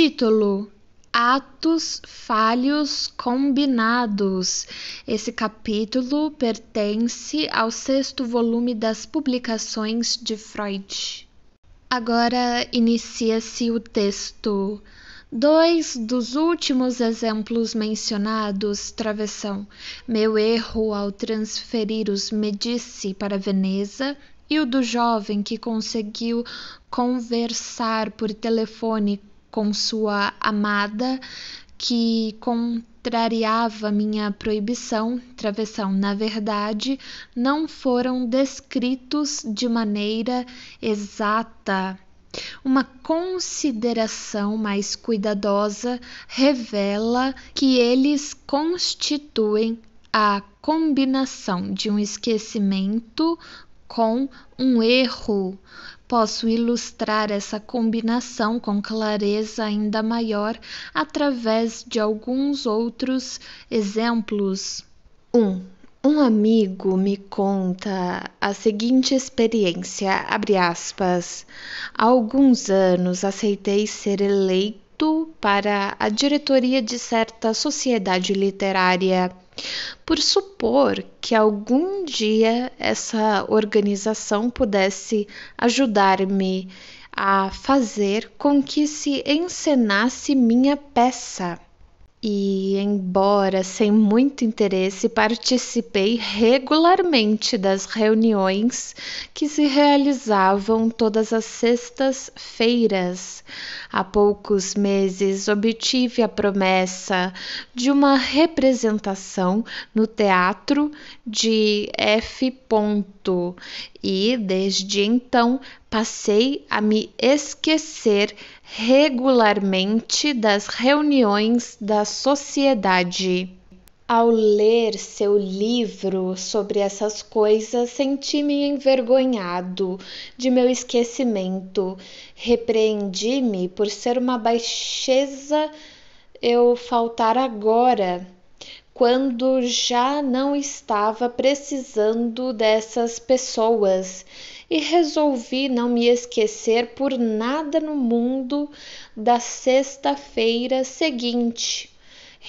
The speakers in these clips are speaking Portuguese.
Título: Atos falhos combinados. Esse capítulo pertence ao sexto volume das publicações de Freud. Agora inicia-se o texto. Dois dos últimos exemplos mencionados, travessão. Meu erro ao transferir os Medici para Veneza e o do jovem que conseguiu conversar por telefone com sua amada, que contrariava minha proibição, travessão, na verdade, não foram descritos de maneira exata. Uma consideração mais cuidadosa revela que eles constituem a combinação de um esquecimento com um erro, posso ilustrar essa combinação com clareza ainda maior através de alguns outros exemplos. 1. Um, um amigo me conta a seguinte experiência, abre aspas. Há alguns anos aceitei ser eleito para a diretoria de certa sociedade literária por supor que algum dia essa organização pudesse ajudar-me a fazer com que se encenasse minha peça. E, embora sem muito interesse, participei regularmente das reuniões que se realizavam todas as sextas-feiras, Há poucos meses obtive a promessa de uma representação no teatro de F. Ponto, e desde então passei a me esquecer regularmente das reuniões da sociedade ao ler seu livro sobre essas coisas, senti-me envergonhado de meu esquecimento. Repreendi-me por ser uma baixeza eu faltar agora, quando já não estava precisando dessas pessoas. E resolvi não me esquecer por nada no mundo da sexta-feira seguinte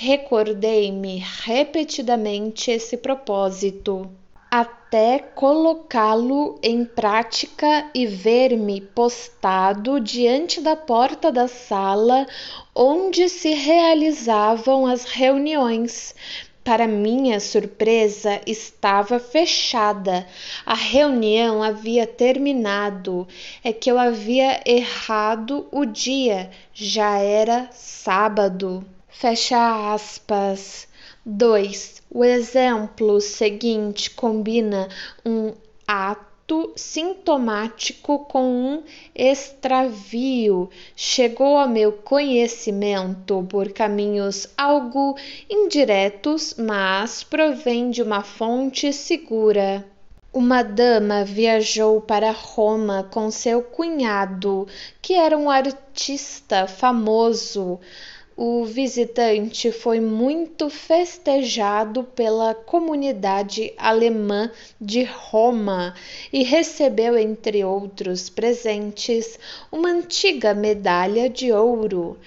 Recordei-me repetidamente esse propósito, até colocá-lo em prática e ver-me postado diante da porta da sala onde se realizavam as reuniões, para minha surpresa, estava fechada. A reunião havia terminado. É que eu havia errado o dia, já era sábado. Fecha aspas. 2. O exemplo seguinte combina um ato sintomático com um extravio. Chegou ao meu conhecimento por caminhos algo indiretos, mas provém de uma fonte segura. Uma dama viajou para Roma com seu cunhado, que era um artista famoso o visitante foi muito festejado pela comunidade alemã de Roma e recebeu, entre outros presentes, uma antiga medalha de ouro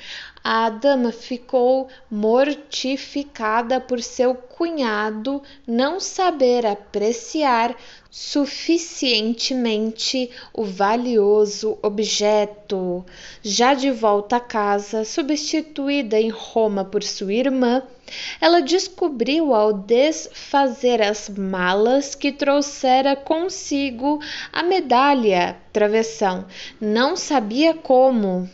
a dama ficou mortificada por seu cunhado não saber apreciar suficientemente o valioso objeto. Já de volta a casa, substituída em Roma por sua irmã, ela descobriu ao desfazer as malas que trouxera consigo a medalha travessão. Não sabia como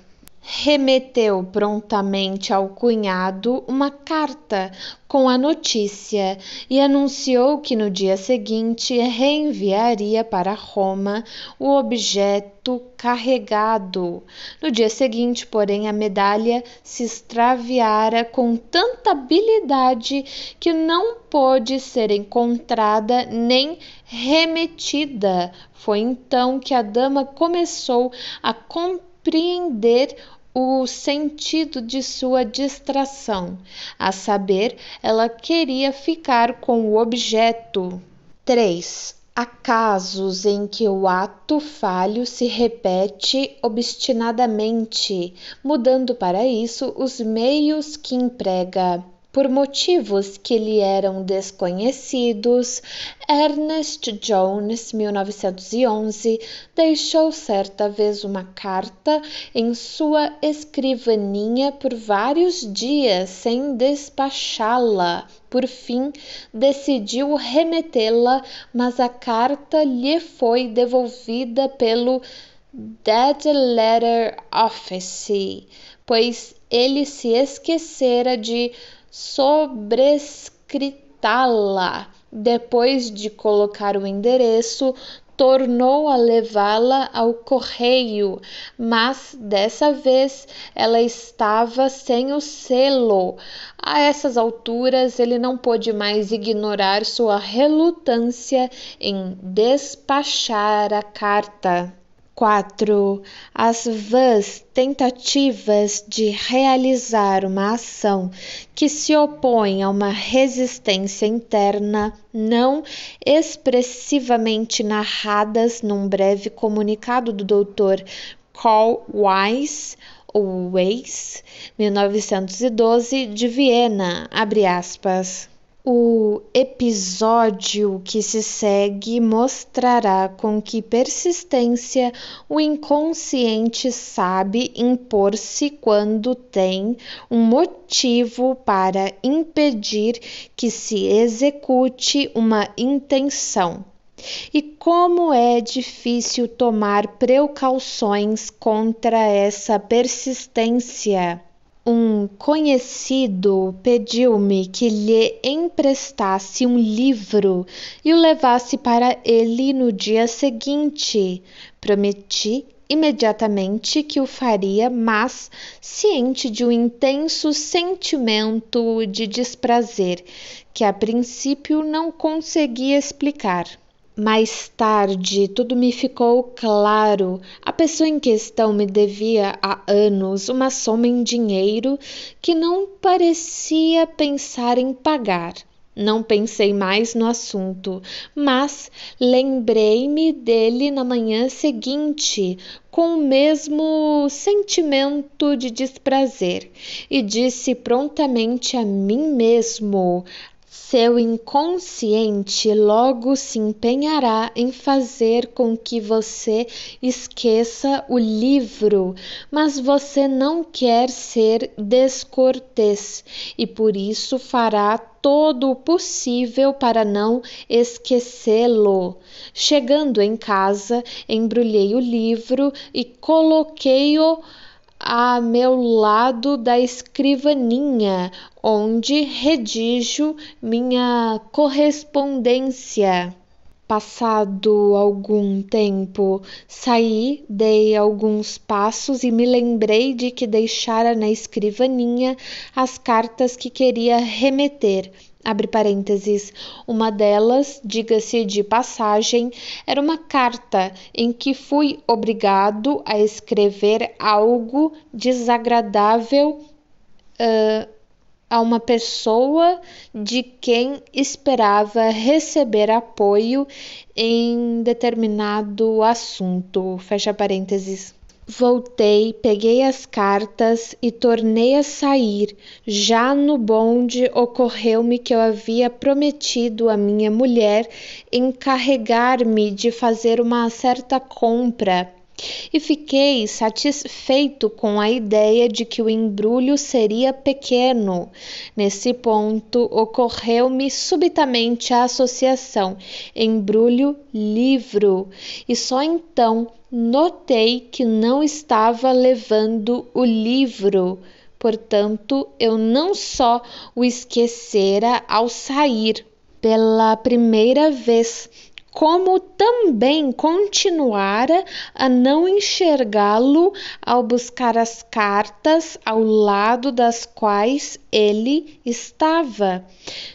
remeteu prontamente ao cunhado uma carta com a notícia e anunciou que no dia seguinte reenviaria para Roma o objeto carregado. No dia seguinte, porém, a medalha se extraviara com tanta habilidade que não pôde ser encontrada nem remetida. Foi então que a dama começou a compreender o sentido de sua distração, a saber, ela queria ficar com o objeto. 3. Há casos em que o ato falho se repete obstinadamente, mudando para isso os meios que emprega. Por motivos que lhe eram desconhecidos, Ernest Jones, 1911, deixou certa vez uma carta em sua escrivaninha por vários dias sem despachá-la. Por fim, decidiu remetê-la, mas a carta lhe foi devolvida pelo Dead Letter Office, pois ele se esquecera de sobrescritá-la. Depois de colocar o endereço, tornou a levá-la ao correio, mas dessa vez ela estava sem o selo. A essas alturas, ele não pôde mais ignorar sua relutância em despachar a carta. 4. As vãs tentativas de realizar uma ação que se opõe a uma resistência interna não expressivamente narradas num breve comunicado do Dr. Carl Weiss, ou Weiss, 1912, de Viena, abre aspas. O episódio que se segue mostrará com que persistência o inconsciente sabe impor-se quando tem um motivo para impedir que se execute uma intenção. E como é difícil tomar precauções contra essa persistência. Um conhecido pediu-me que lhe emprestasse um livro e o levasse para ele no dia seguinte. Prometi imediatamente que o faria, mas, ciente de um intenso sentimento de desprazer que a princípio não conseguia explicar. Mais tarde, tudo me ficou claro. A pessoa em questão me devia há anos uma soma em dinheiro que não parecia pensar em pagar. Não pensei mais no assunto, mas lembrei-me dele na manhã seguinte, com o mesmo sentimento de desprazer, e disse prontamente a mim mesmo: seu inconsciente logo se empenhará em fazer com que você esqueça o livro, mas você não quer ser descortês e por isso fará todo o possível para não esquecê-lo. Chegando em casa, embrulhei o livro e coloquei-o a meu lado da escrivaninha, onde redijo minha correspondência. Passado algum tempo, saí, dei alguns passos e me lembrei de que deixara na escrivaninha as cartas que queria remeter abre parênteses, uma delas, diga-se de passagem, era uma carta em que fui obrigado a escrever algo desagradável uh, a uma pessoa de quem esperava receber apoio em determinado assunto. Fecha parênteses. Voltei, peguei as cartas e tornei a sair. Já no bonde, ocorreu-me que eu havia prometido à minha mulher encarregar-me de fazer uma certa compra e fiquei satisfeito com a ideia de que o embrulho seria pequeno. Nesse ponto, ocorreu-me subitamente a associação embrulho-livro, e só então notei que não estava levando o livro. Portanto, eu não só o esquecera ao sair pela primeira vez, como também continuara a não enxergá-lo ao buscar as cartas ao lado das quais ele estava.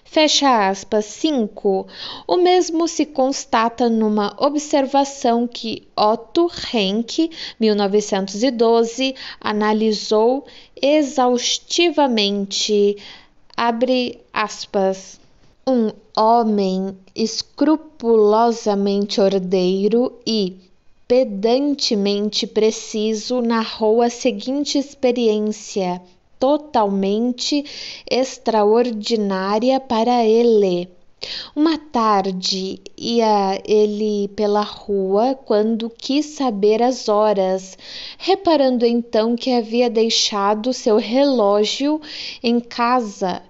Fecha aspas 5. O mesmo se constata numa observação que Otto Henck, 1912, analisou exaustivamente. Abre aspas um homem escrupulosamente ordeiro e pedantemente preciso narrou a seguinte experiência totalmente extraordinária para ele. Uma tarde ia ele pela rua quando quis saber as horas, reparando então que havia deixado seu relógio em casa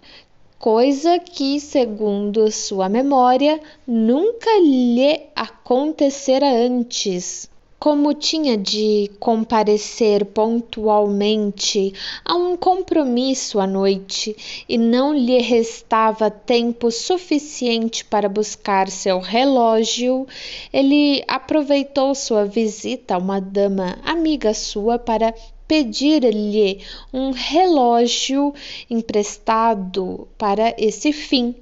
coisa que, segundo sua memória, nunca lhe acontecera antes. Como tinha de comparecer pontualmente a um compromisso à noite e não lhe restava tempo suficiente para buscar seu relógio, ele aproveitou sua visita a uma dama amiga sua para pedir-lhe um relógio emprestado para esse fim.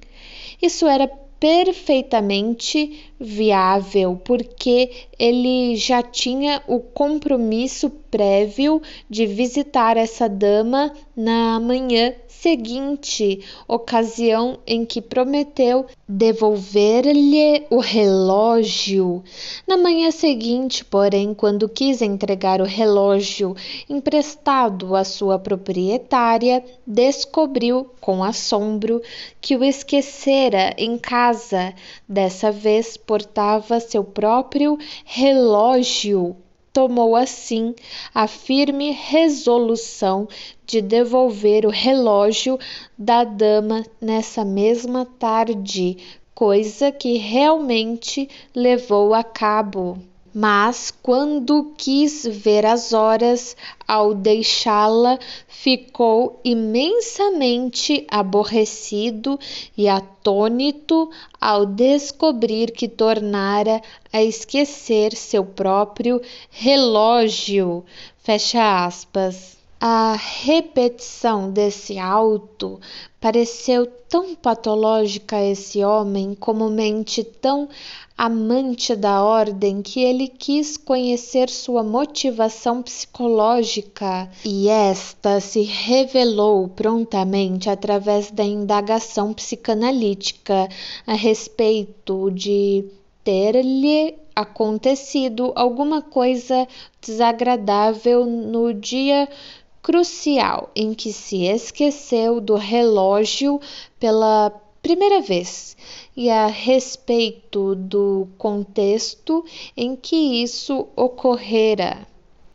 Isso era perfeitamente viável, porque ele já tinha o compromisso prévio de visitar essa dama na manhã seguinte, ocasião em que prometeu devolver-lhe o relógio. Na manhã seguinte, porém, quando quis entregar o relógio emprestado à sua proprietária, descobriu com assombro que o esquecera em casa. Dessa vez portava seu próprio relógio tomou assim a firme resolução de devolver o relógio da dama nessa mesma tarde, coisa que realmente levou a cabo. Mas quando quis ver as horas, ao deixá-la, ficou imensamente aborrecido e atônito ao descobrir que tornara a esquecer seu próprio relógio. Fecha aspas. A repetição desse alto pareceu tão patológica a esse homem, como mente tão amante da ordem, que ele quis conhecer sua motivação psicológica, e esta se revelou prontamente através da indagação psicanalítica a respeito de ter-lhe acontecido alguma coisa desagradável no dia crucial em que se esqueceu do relógio pela primeira vez e a respeito do contexto em que isso ocorrera.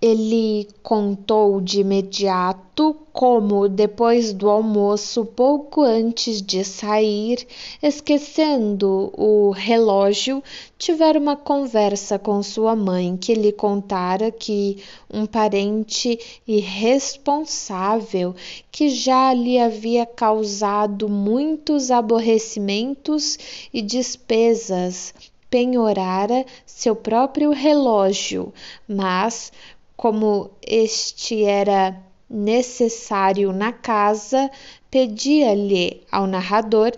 Ele contou de imediato como, depois do almoço, pouco antes de sair, esquecendo o relógio, tivera uma conversa com sua mãe que lhe contara que um parente irresponsável que já lhe havia causado muitos aborrecimentos e despesas penhorara seu próprio relógio, mas como este era necessário na casa, pedia-lhe ao narrador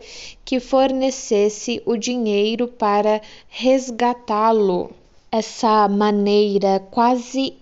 que fornecesse o dinheiro para resgatá-lo. Essa maneira quase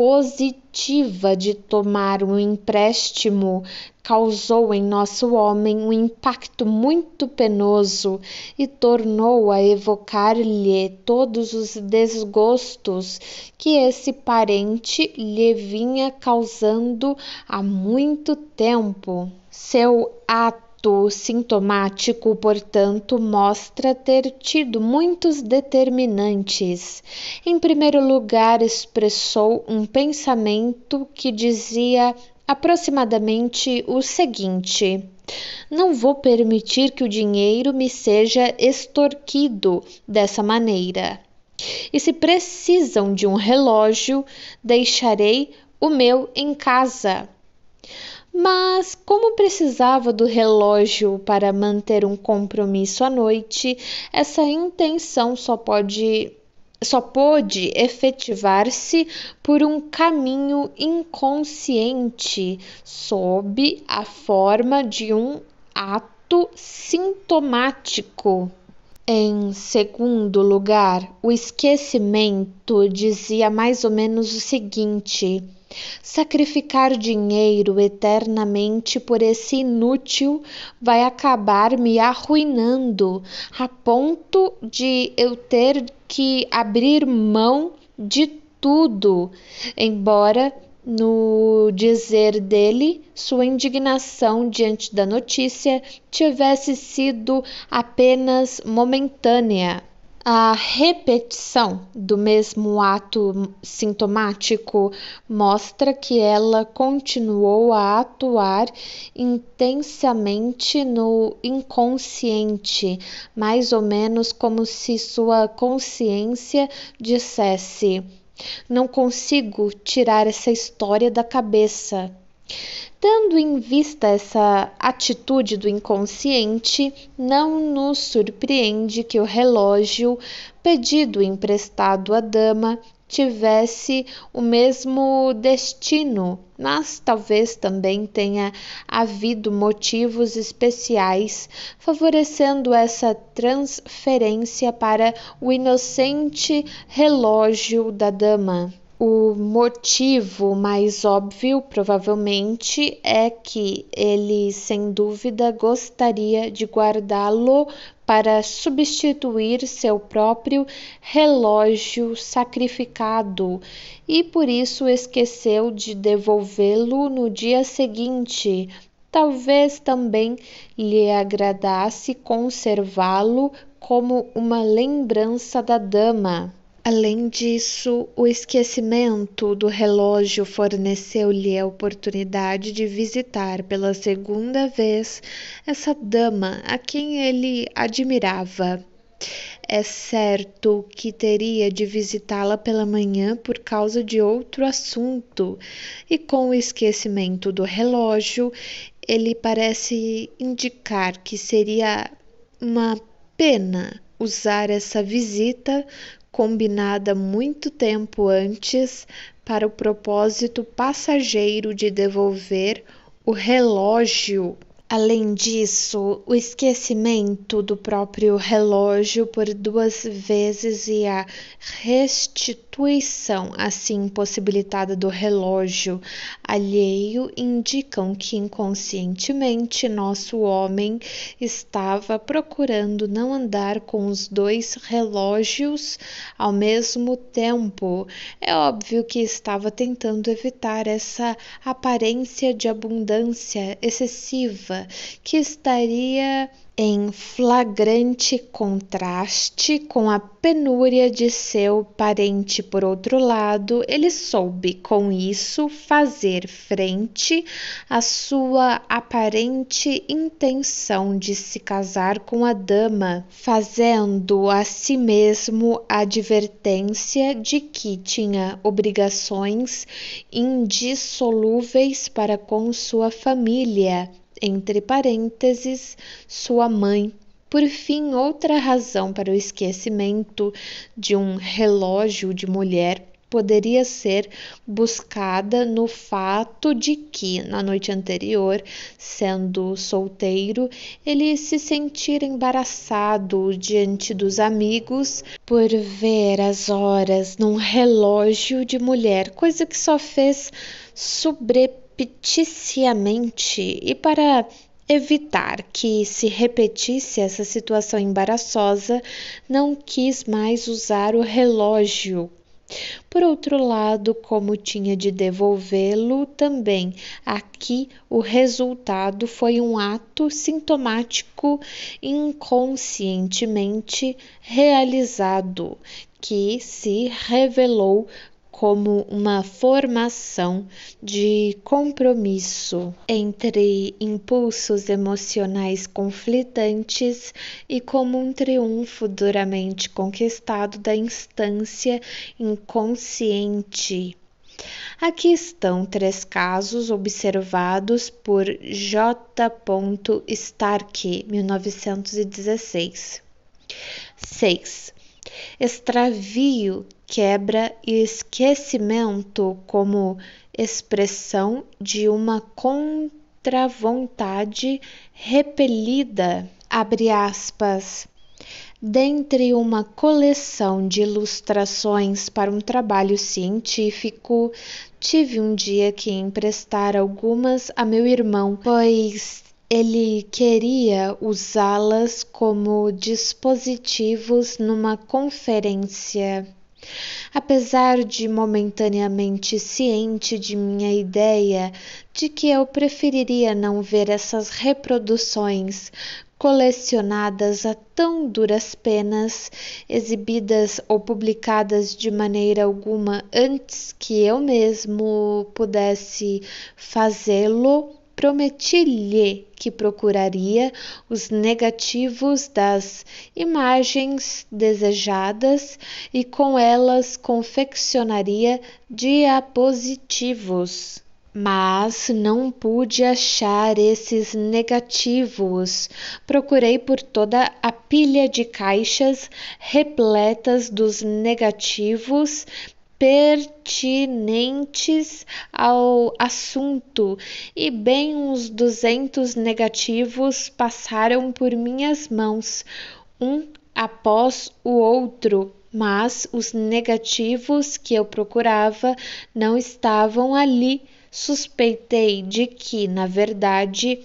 positiva de tomar um empréstimo causou em nosso homem um impacto muito penoso e tornou a evocar-lhe todos os desgostos que esse parente lhe vinha causando há muito tempo. Seu ato ato sintomático, portanto, mostra ter tido muitos determinantes. Em primeiro lugar, expressou um pensamento que dizia aproximadamente o seguinte: Não vou permitir que o dinheiro me seja extorquido dessa maneira. E se precisam de um relógio, deixarei o meu em casa mas como precisava do relógio para manter um compromisso à noite, essa intenção só pode só pôde efetivar-se por um caminho inconsciente, sob a forma de um ato sintomático. Em segundo lugar, o esquecimento dizia mais ou menos o seguinte: Sacrificar dinheiro eternamente por esse inútil vai acabar me arruinando a ponto de eu ter que abrir mão de tudo, embora no dizer dele, sua indignação diante da notícia tivesse sido apenas momentânea. A repetição do mesmo ato sintomático mostra que ela continuou a atuar intensamente no inconsciente, mais ou menos como se sua consciência dissesse: Não consigo tirar essa história da cabeça. Tendo em vista essa atitude do inconsciente, não nos surpreende que o relógio pedido emprestado à dama tivesse o mesmo destino, mas talvez também tenha havido motivos especiais favorecendo essa transferência para o inocente relógio da dama. O motivo mais óbvio, provavelmente, é que ele, sem dúvida, gostaria de guardá-lo para substituir seu próprio relógio sacrificado e por isso esqueceu de devolvê-lo no dia seguinte. Talvez também lhe agradasse conservá-lo como uma lembrança da dama. Além disso, o esquecimento do relógio forneceu-lhe a oportunidade de visitar pela segunda vez essa dama a quem ele admirava. É certo que teria de visitá-la pela manhã por causa de outro assunto, e com o esquecimento do relógio, ele parece indicar que seria uma pena usar essa visita combinada muito tempo antes para o propósito passageiro de devolver o relógio Além disso, o esquecimento do próprio relógio por duas vezes e a restituição assim possibilitada do relógio alheio indicam que inconscientemente nosso homem estava procurando não andar com os dois relógios ao mesmo tempo. É óbvio que estava tentando evitar essa aparência de abundância excessiva que estaria em flagrante contraste com a penúria de seu parente. Por outro lado, ele soube com isso fazer frente à sua aparente intenção de se casar com a dama, fazendo a si mesmo a advertência de que tinha obrigações indissolúveis para com sua família entre parênteses, sua mãe. Por fim, outra razão para o esquecimento de um relógio de mulher poderia ser buscada no fato de que, na noite anterior, sendo solteiro, ele se sentir embaraçado diante dos amigos por ver as horas num relógio de mulher, coisa que só fez sobrepujar repeticiamente e para evitar que se repetisse essa situação embaraçosa, não quis mais usar o relógio. Por outro lado, como tinha de devolvê-lo também, aqui o resultado foi um ato sintomático inconscientemente realizado, que se revelou como uma formação de compromisso entre impulsos emocionais conflitantes e como um triunfo duramente conquistado da instância inconsciente. Aqui estão três casos observados por J. Stark, 1916. 6. Extravio, quebra e esquecimento como expressão de uma contravontade repelida, abre aspas, dentre uma coleção de ilustrações para um trabalho científico, tive um dia que emprestar algumas a meu irmão, pois ele queria usá-las como dispositivos numa conferência. Apesar de momentaneamente ciente de minha ideia de que eu preferiria não ver essas reproduções colecionadas a tão duras penas, exibidas ou publicadas de maneira alguma antes que eu mesmo pudesse fazê-lo, prometi-lhe que procuraria os negativos das imagens desejadas e com elas confeccionaria diapositivos. Mas não pude achar esses negativos. Procurei por toda a pilha de caixas repletas dos negativos pertinentes ao assunto e bem uns duzentos negativos passaram por minhas mãos, um após o outro, mas os negativos que eu procurava não estavam ali. Suspeitei de que, na verdade,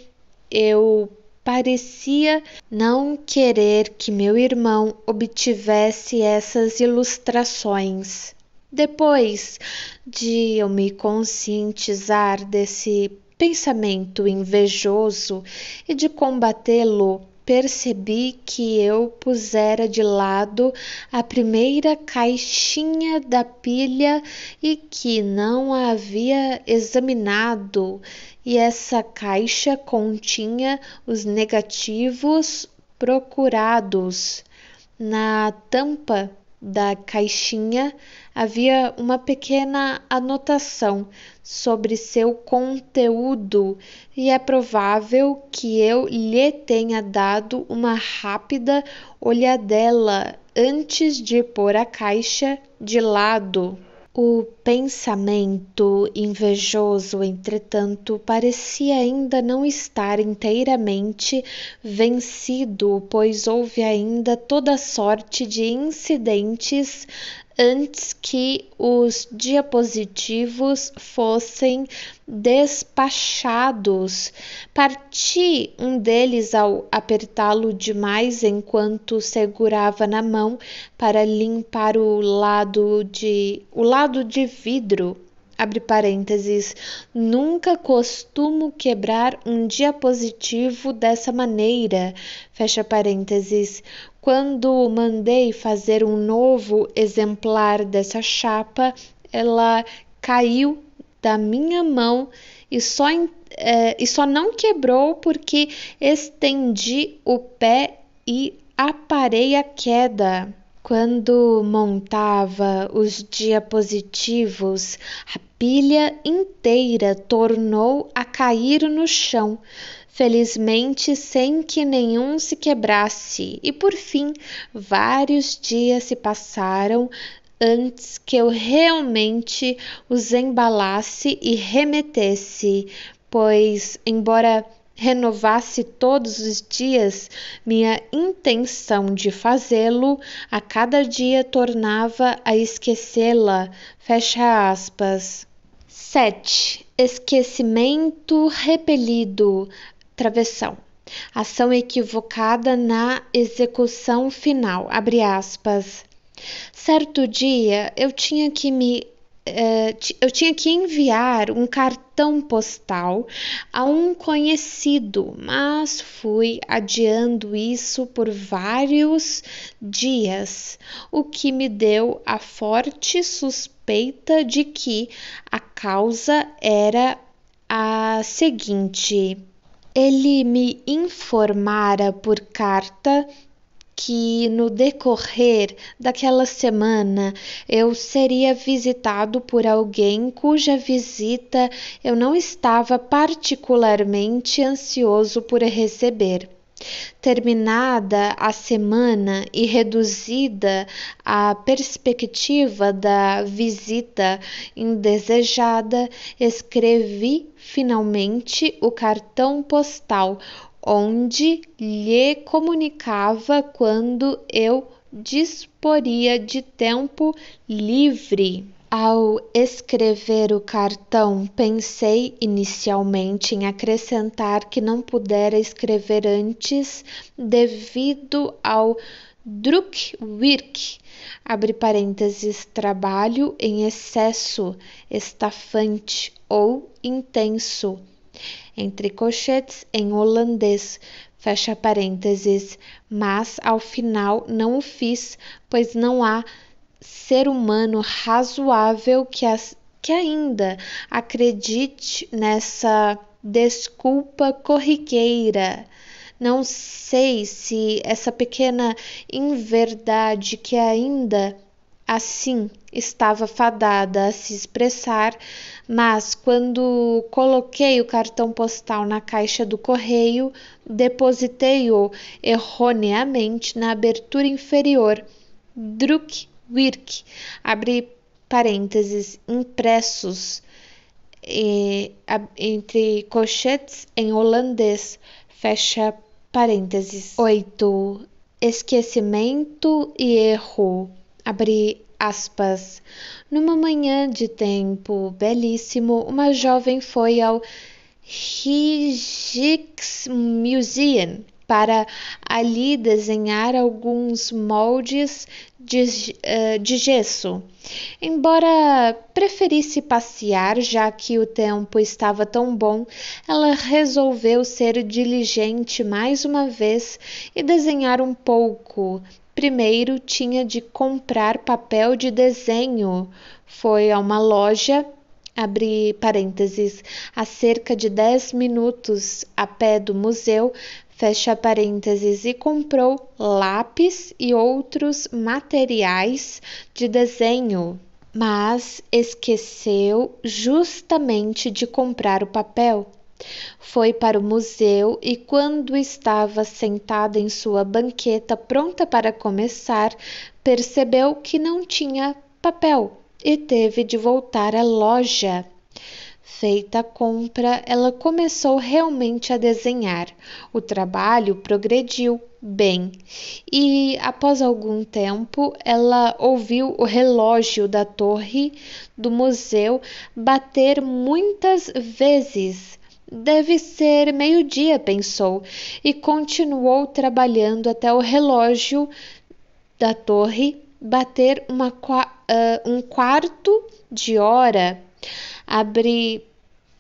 eu parecia não querer que meu irmão obtivesse essas ilustrações. Depois de eu me conscientizar desse pensamento invejoso e de combatê-lo, percebi que eu pusera de lado a primeira caixinha da pilha e que não a havia examinado, e essa caixa continha os negativos procurados. Na tampa da caixinha havia uma pequena anotação sobre seu conteúdo e é provável que eu lhe tenha dado uma rápida olhadela antes de pôr a caixa de lado. O pensamento invejoso, entretanto, parecia ainda não estar inteiramente vencido, pois houve ainda toda sorte de incidentes antes que os diapositivos fossem despachados. Parti um deles ao apertá-lo demais enquanto segurava na mão para limpar o lado de o lado de vidro abre parênteses, nunca costumo quebrar um diapositivo dessa maneira, fecha parênteses. Quando mandei fazer um novo exemplar dessa chapa, ela caiu da minha mão e só, é, e só não quebrou porque estendi o pé e aparei a queda. Quando montava os diapositivos, a pilha inteira tornou a cair no chão, felizmente sem que nenhum se quebrasse. E por fim, vários dias se passaram antes que eu realmente os embalasse e remetesse, pois, embora renovasse todos os dias minha intenção de fazê-lo, a cada dia tornava a esquecê-la. Fecha aspas. 7. Esquecimento repelido. Travessão. Ação equivocada na execução final. Abre aspas. Certo dia eu tinha que me eh, eu tinha que enviar um cartão postal a um conhecido, mas fui adiando isso por vários dias, o que me deu a forte suspeita de que a causa era a seguinte. Ele me informara por carta que no decorrer daquela semana eu seria visitado por alguém cuja visita eu não estava particularmente ansioso por receber. Terminada a semana e reduzida a perspectiva da visita indesejada, escrevi finalmente o cartão postal onde lhe comunicava quando eu disporia de tempo livre. Ao escrever o cartão, pensei inicialmente em acrescentar que não pudera escrever antes devido ao Druckwerk, abre parênteses, trabalho em excesso, estafante ou intenso, entre cochetes em holandês, fecha parênteses, mas ao final não o fiz, pois não há ser humano razoável que, as, que ainda acredite nessa desculpa corriqueira. Não sei se essa pequena inverdade que ainda Assim, estava fadada a se expressar, mas quando coloquei o cartão postal na caixa do correio, depositei-o erroneamente na abertura inferior. Druk Wirk, abre parênteses, impressos e, entre colchetes em holandês, fecha parênteses. 8. Esquecimento e erro abri aspas. Numa manhã de tempo belíssimo, uma jovem foi ao Rijksmuseum para ali desenhar alguns moldes de, eh, de, gesso. Embora preferisse passear, já que o tempo estava tão bom, ela resolveu ser diligente mais uma vez e desenhar um pouco Primeiro tinha de comprar papel de desenho. Foi a uma loja, abri parênteses, a cerca de 10 minutos a pé do museu, fecha parênteses, e comprou lápis e outros materiais de desenho, mas esqueceu justamente de comprar o papel. Foi para o museu e, quando estava sentada em sua banqueta pronta para começar, percebeu que não tinha papel e teve de voltar à loja. Feita a compra, ela começou realmente a desenhar. O trabalho progrediu bem e, após algum tempo, ela ouviu o relógio da torre do museu bater muitas vezes Deve ser meio-dia, pensou, e continuou trabalhando até o relógio da torre bater uma, uh, um quarto de hora. Abre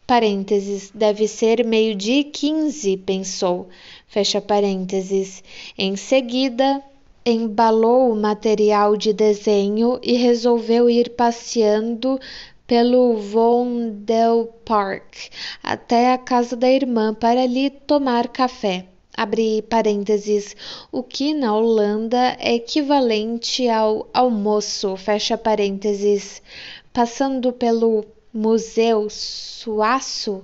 parênteses, deve ser meio-dia e quinze, pensou, fecha parênteses. Em seguida, embalou o material de desenho e resolveu ir passeando pelo Vondel Park até a casa da irmã para lhe tomar café. Abre parênteses, o que na Holanda é equivalente ao almoço, fecha parênteses. Passando pelo Museu Suaço,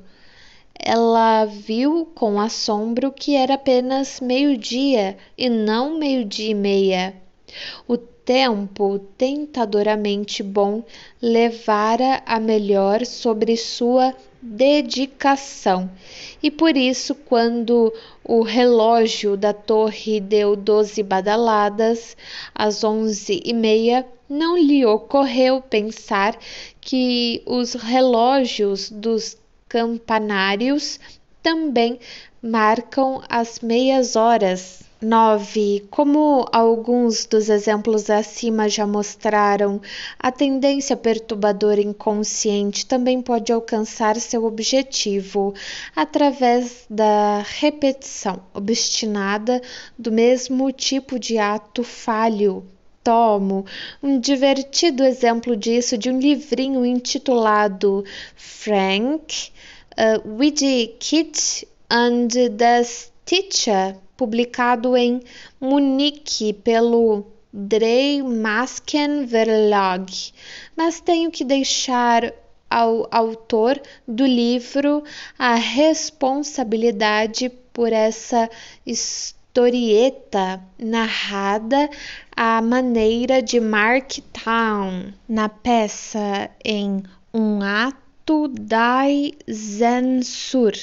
ela viu com assombro que era apenas meio-dia e não meio-dia e meia. O tempo tentadoramente bom levara a melhor sobre sua dedicação. E por isso, quando o relógio da torre deu doze badaladas às onze e meia, não lhe ocorreu pensar que os relógios dos campanários também marcam as meias horas 9. Como alguns dos exemplos acima já mostraram, a tendência perturbadora inconsciente também pode alcançar seu objetivo através da repetição obstinada do mesmo tipo de ato falho. Tomo um divertido exemplo disso de um livrinho intitulado Frank, uh, eh, with Kit and the Teacher publicado em Munique pelo Drei Masken Verlag, mas tenho que deixar ao autor do livro a responsabilidade por essa historieta narrada à maneira de Mark Town na peça em um ato da censura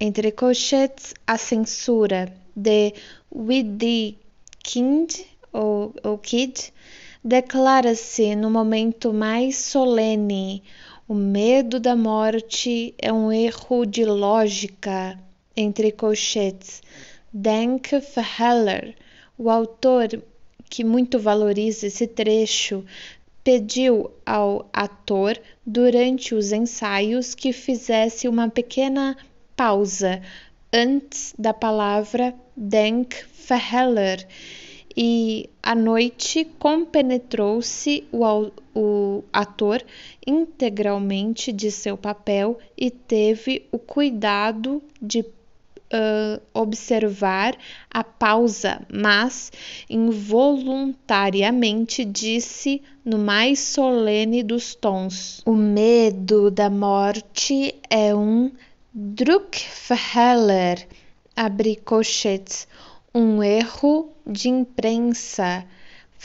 entre colchetes) a censura de Widikind ou, ou Kid declara-se no momento mais solene. O medo da morte é um erro de lógica entre colchetes. Danke Verheller, o autor que muito valoriza esse trecho, pediu ao ator, durante os ensaios, que fizesse uma pequena pausa antes da palavra Verheller e à noite compenetrou-se o, o, ator integralmente de seu papel e teve o cuidado de uh, observar a pausa, mas involuntariamente disse no mais solene dos tons: O medo da morte é um Druckfehler, abre colchetes, um erro de imprensa,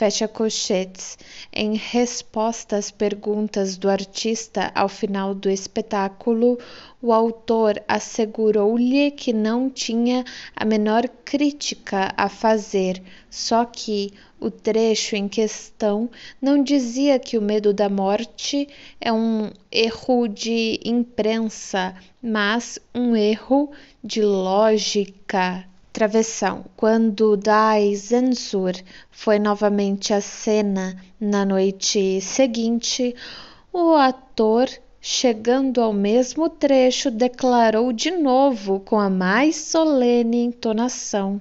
fecha colchetes, em resposta às perguntas do artista ao final do espetáculo, o autor assegurou-lhe que não tinha a menor crítica a fazer, só que o trecho em questão não dizia que o medo da morte é um erro de imprensa, mas um erro de lógica. Travessão. Quando Dai Zensur foi novamente à cena na noite seguinte, o ator, chegando ao mesmo trecho, declarou de novo com a mais solene entonação: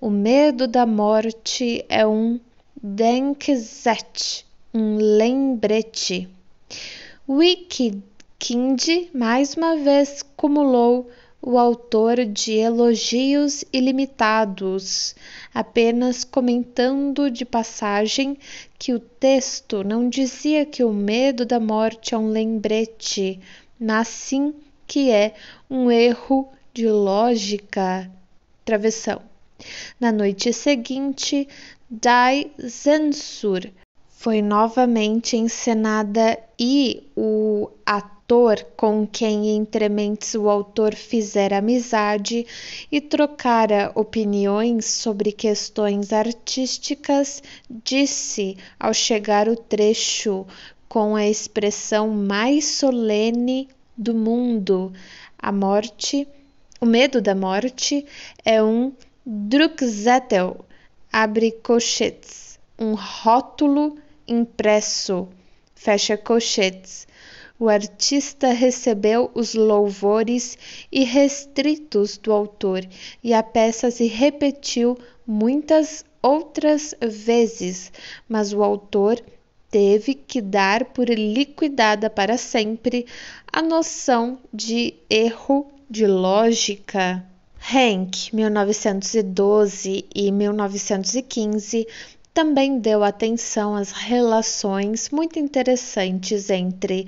O medo da morte é um denkzet, um lembrete. Wikid mais uma vez cumulou o autor de elogios ilimitados, apenas comentando de passagem que o texto não dizia que o medo da morte é um lembrete, mas sim que é um erro de lógica. Travessão. Na noite seguinte, Dai Zensur foi novamente encenada e o ator com quem entre mentes o autor fizera amizade e trocara opiniões sobre questões artísticas, disse, ao chegar o trecho, com a expressão mais solene do mundo: a morte, o medo da morte é um Druckzettel, abre colchetes, um rótulo impresso, fecha colchetes, o artista recebeu os louvores irrestritos do autor e a peça se repetiu muitas outras vezes, mas o autor teve que dar por liquidada para sempre a noção de erro de lógica. Henck, 1912 e 1915, também deu atenção às relações muito interessantes entre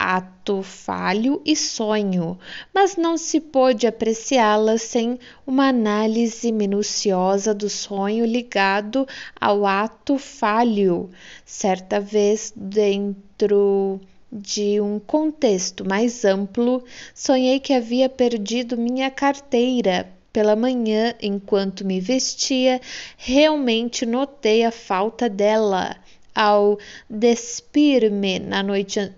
ato falho e sonho, mas não se pôde apreciá-la sem uma análise minuciosa do sonho ligado ao ato falho. Certa vez, dentro de um contexto mais amplo, sonhei que havia perdido minha carteira. Pela manhã, enquanto me vestia, realmente notei a falta dela ao despir-me na noite, uh,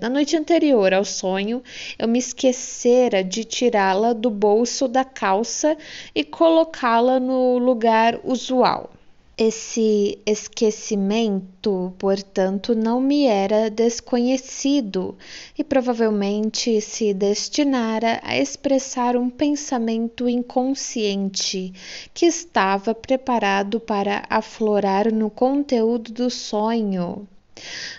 na noite anterior ao sonho, eu me esquecera de tirá-la do bolso da calça e colocá-la no lugar usual. Esse esquecimento, portanto, não me era desconhecido e provavelmente se destinara a expressar um pensamento inconsciente que estava preparado para aflorar no conteúdo do sonho.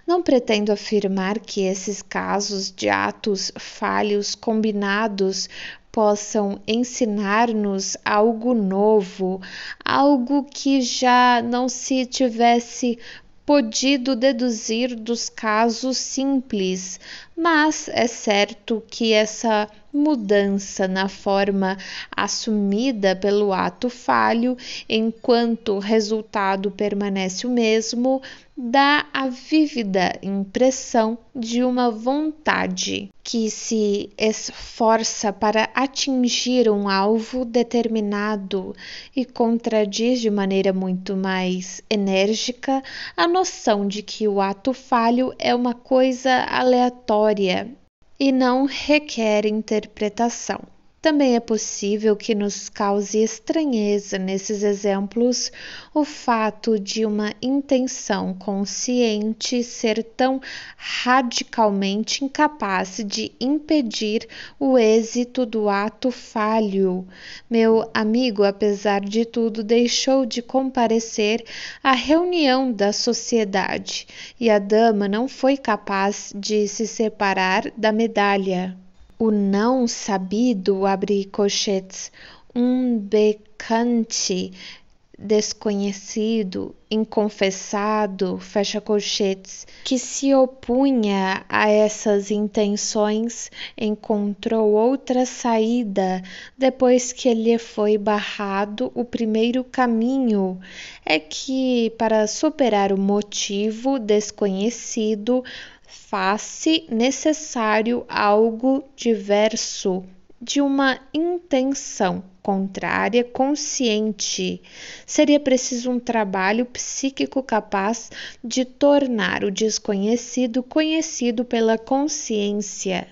Não pretendo afirmar que esses casos de atos falhos combinados possam ensinar-nos algo novo, algo que já não se tivesse podido deduzir dos casos simples, mas é certo que essa mudança na forma assumida pelo ato falho, enquanto o resultado permanece o mesmo, dá a vívida impressão de uma vontade que se esforça para atingir um alvo determinado e contradiz de maneira muito mais enérgica a noção de que o ato falho é uma coisa aleatória e não requer interpretação. Também é possível que nos cause estranheza nesses exemplos o fato de uma intenção consciente ser tão radicalmente incapaz de impedir o êxito do ato falho. Meu amigo, apesar de tudo, deixou de comparecer à reunião da sociedade e a dama não foi capaz de se separar da medalha o não sabido abre colchetes, um becante desconhecido, inconfessado, fecha colchetes, que se opunha a essas intenções, encontrou outra saída depois que lhe foi barrado o primeiro caminho. É que, para superar o motivo desconhecido, Faça se necessário algo diverso de uma intenção contrária consciente. Seria preciso um trabalho psíquico capaz de tornar o desconhecido conhecido pela consciência.